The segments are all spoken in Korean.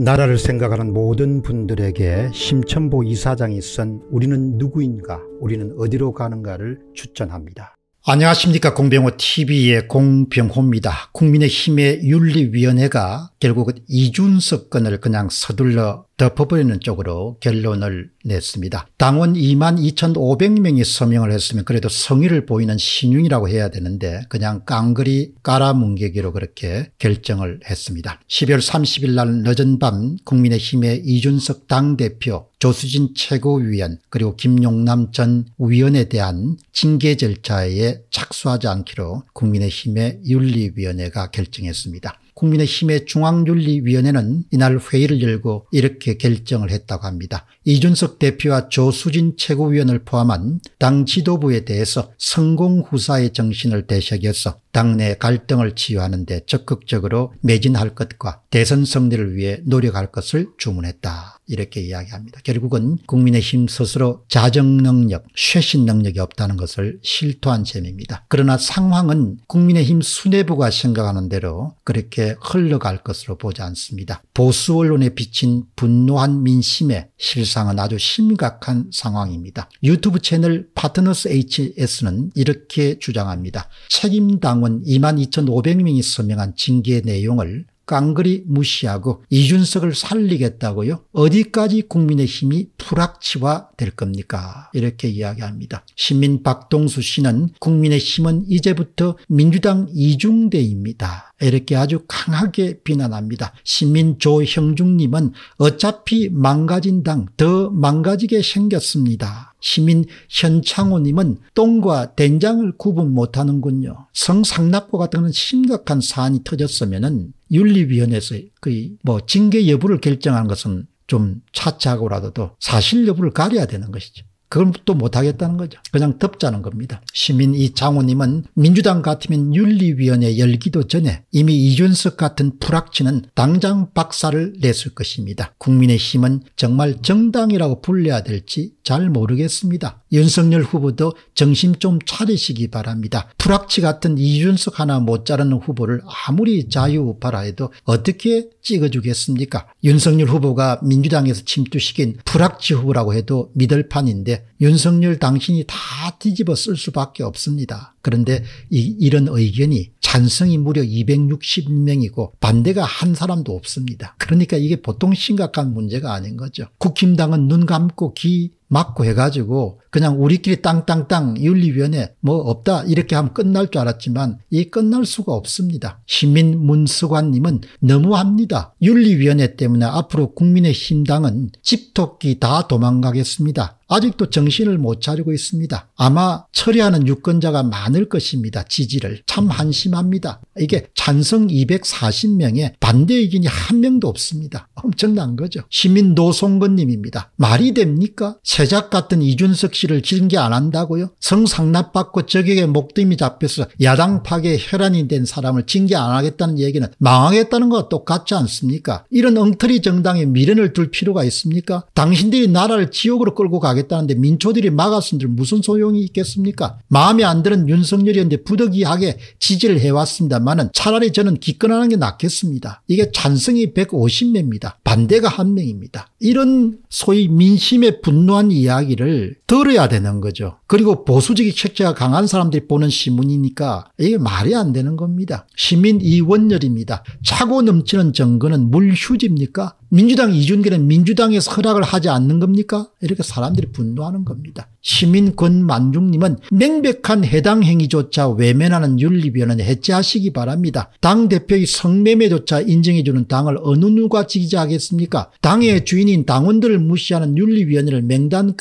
나라를 생각하는 모든 분들에게 심천보 이사장이 쓴 우리는 누구인가 우리는 어디로 가는가를 추천합니다. 안녕하십니까 공병호TV의 공병호입니다. 국민의힘의 윤리위원회가 결국 은 이준석 건을 그냥 서둘러 덮어버리는 쪽으로 결론을 냈습니다. 당원 2만 2,500명이 서명을 했으면 그래도 성의를 보이는 신윤이라고 해야 되는데 그냥 깡그리 깔아뭉개기로 그렇게 결정을 했습니다. 12월 30일 날 늦은 밤 국민의힘의 이준석 당대표 조수진 최고위원 그리고 김용남 전 위원에 대한 징계 절차에 착수하지 않기로 국민의힘의 윤리위원회가 결정했습니다. 국민의힘의 중앙윤리위원회는 이날 회의를 열고 이렇게 결정을 했다고 합니다. 이준석 대표와 조수진 최고위원을 포함한 당 지도부에 대해서 성공후사의 정신을 되새겨서 당내 갈등을 치유하는 데 적극적으로 매진할 것과 대선 승리를 위해 노력할 것을 주문했다. 이렇게 이야기합니다. 결국은 국민의힘 스스로 자정능력, 쇄신 능력이 없다는 것을 실토한 셈입니다. 그러나 상황은 국민의힘 수뇌부가 생각하는 대로 그렇게 흘러갈 것으로 보지 않습니다. 보수 언론에 비친 분노한 민심의 실상은 아주 심각한 상황입니다. 유튜브 채널 파트너스 HS는 이렇게 주장합니다. 책임당원 민주노은 22,500명이 서명한 징계 내용을 깡그리 무시하고 이준석을 살리겠다고요? 어디까지 국민의힘이 불확치화될 겁니까? 이렇게 이야기합니다. 시민 박동수 씨는 국민의힘은 이제부터 민주당 이중대입니다. 이렇게 아주 강하게 비난합니다. 시민 조형중님은 어차피 망가진 당 더 망가지게 생겼습니다. 시민 현창호님은 똥과 된장을 구분 못하는군요. 성상납과 같은 심각한 사안이 터졌으면 윤리위원회에서 거의 뭐 징계 여부를 결정한 것은 좀 차치하고라도 사실 여부를 가려야 되는 것이죠. 그걸 또 못하겠다는 거죠. 그냥 덮자는 겁니다. 시민 이 장호님은 민주당 같으면 윤리위원회 열기도 전에 이미 이준석 같은 불악치는 당장 박사를 냈을 것입니다. 국민의힘은 정말 정당이라고 불려야 될지 잘 모르겠습니다. 윤석열 후보도 정신 좀 차리시기 바랍니다. 불합치 같은 이준석 하나 못 자르는 후보를 아무리 자유우파라 해도 어떻게 찍어주겠습니까? 윤석열 후보가 민주당에서 침투시킨 불합치 후보라고 해도 믿을 판인데 윤석열 당신이 다 뒤집어 쓸 수밖에 없습니다. 그런데 이, 이런 의견이 찬성이 무려 260명이고 반대가 한 사람도 없습니다. 그러니까 이게 보통 심각한 문제가 아닌 거죠. 국힘당은 눈 감고 귀 막고 해가지고 그냥 우리끼리 땅땅땅 윤리위원회 뭐 없다 이렇게 하면 끝날 줄 알았지만 이 끝날 수가 없습니다. 시민문수관님은 너무합니다. 윤리위원회 때문에 앞으로 국민의힘당은 집토끼 다 도망가겠습니다. 아직도 정신을 못 차리고 있습니다. 아마 처리하는 유권자가 많을 것입니다. 지지를. 참 한심합니다. 이게 찬성 240명에 반대 의견이 한 명도 없습니다. 엄청난 거죠. 시민 노송건님입니다. 말이 됩니까? 세작 같은 이준석 씨 정치를 징계 안 한다고요? 성상납받고 적에게 목덜이 잡혀서 야당 파괴 혈안이 된 사람을 징계 안 하겠다는 얘기는 망하겠다는 거 똑같지 않습니까? 이런 엉터리 정당에 미련을 둘 필요가 있습니까? 당신들이 나라를 지옥으로 끌고 가겠다는데 민초들이 막았은 줄 무슨 소용이 있겠습니까? 마음에 안 드는 윤석열이었는데 부득이하게 지지를 해왔습니다만은 차라리 저는 기권하는 게 낫겠습니다. 이게 찬성이 150명입니다. 반대가 한명입니다 이런 소위 민심에 분노한 이야기를 들 줄여야 되는 거죠. 그리고 보수적인 책자가 강한 사람들이 보는 신문이니까 이게 말이 안 되는 겁니다. 시민 이원열입니다. 차고 넘치는 정거는 물휴지입니까? 민주당 이준기는 민주당의서 허락을 하지 않는 겁니까? 이렇게 사람들이 분노하는 겁니다. 시민 권만중님은 명백한 해당 행위조차 외면하는 윤리위원은 해제하시기 바랍니다. 당대표의 성매매조차 인정해주는 당을 어느 누가 지지하겠습니까? 당의 주인인 당원들을 무시하는 윤리위원회를 명단을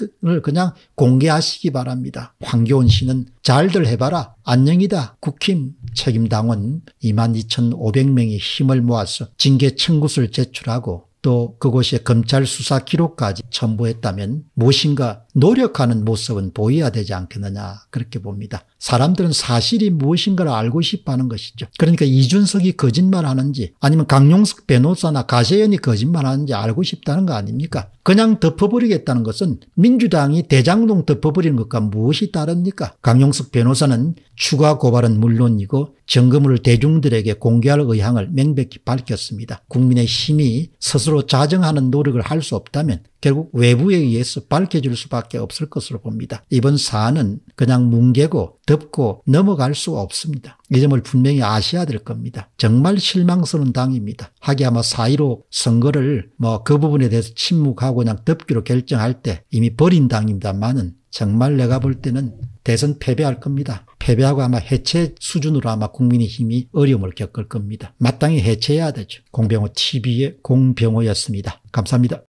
그냥 공개하시기 바랍니다. 황교안 씨는 잘들 해봐라. 안녕이다. 국힘 책임당은 22,500명이 힘을 모아서 징계 청구서를 제출하고 또 그곳에 검찰 수사 기록까지 첨부했다면 무엇인가 노력하는 모습은 보여야 되지 않겠느냐 그렇게 봅니다. 사람들은 사실이 무엇인가를 알고 싶어하는 것이죠. 그러니까 이준석이 거짓말하는지 아니면 강용석 변호사나 가세연이 거짓말하는지 알고 싶다는 거 아닙니까? 그냥 덮어버리겠다는 것은 민주당이 대장동 덮어버리는 것과 무엇이 다릅니까? 강용석 변호사는 추가 고발은 물론이고 정금을 대중들에게 공개할 의향을 명백히 밝혔습니다. 국민의 힘이 스스로 자정하는 노력을 할 수 없다면 결국 외부에 의해서 밝혀질 수밖에 없을 것으로 봅니다. 이번 사안은 그냥 뭉개고 덮고 넘어갈 수가 없습니다. 이 점을 분명히 아셔야 될 겁니다. 정말 실망스러운 당입니다. 하기 아마 사이로 선거를 뭐 그 부분에 대해서 침묵하고 그냥 덮기로 결정할 때 이미 버린 당입니다만은 정말 내가 볼 때는 대선 패배할 겁니다. 패배하고 아마 해체 수준으로 아마 국민의힘이 어려움을 겪을 겁니다. 마땅히 해체해야 되죠. 공병호 TV의 공병호였습니다. 감사합니다.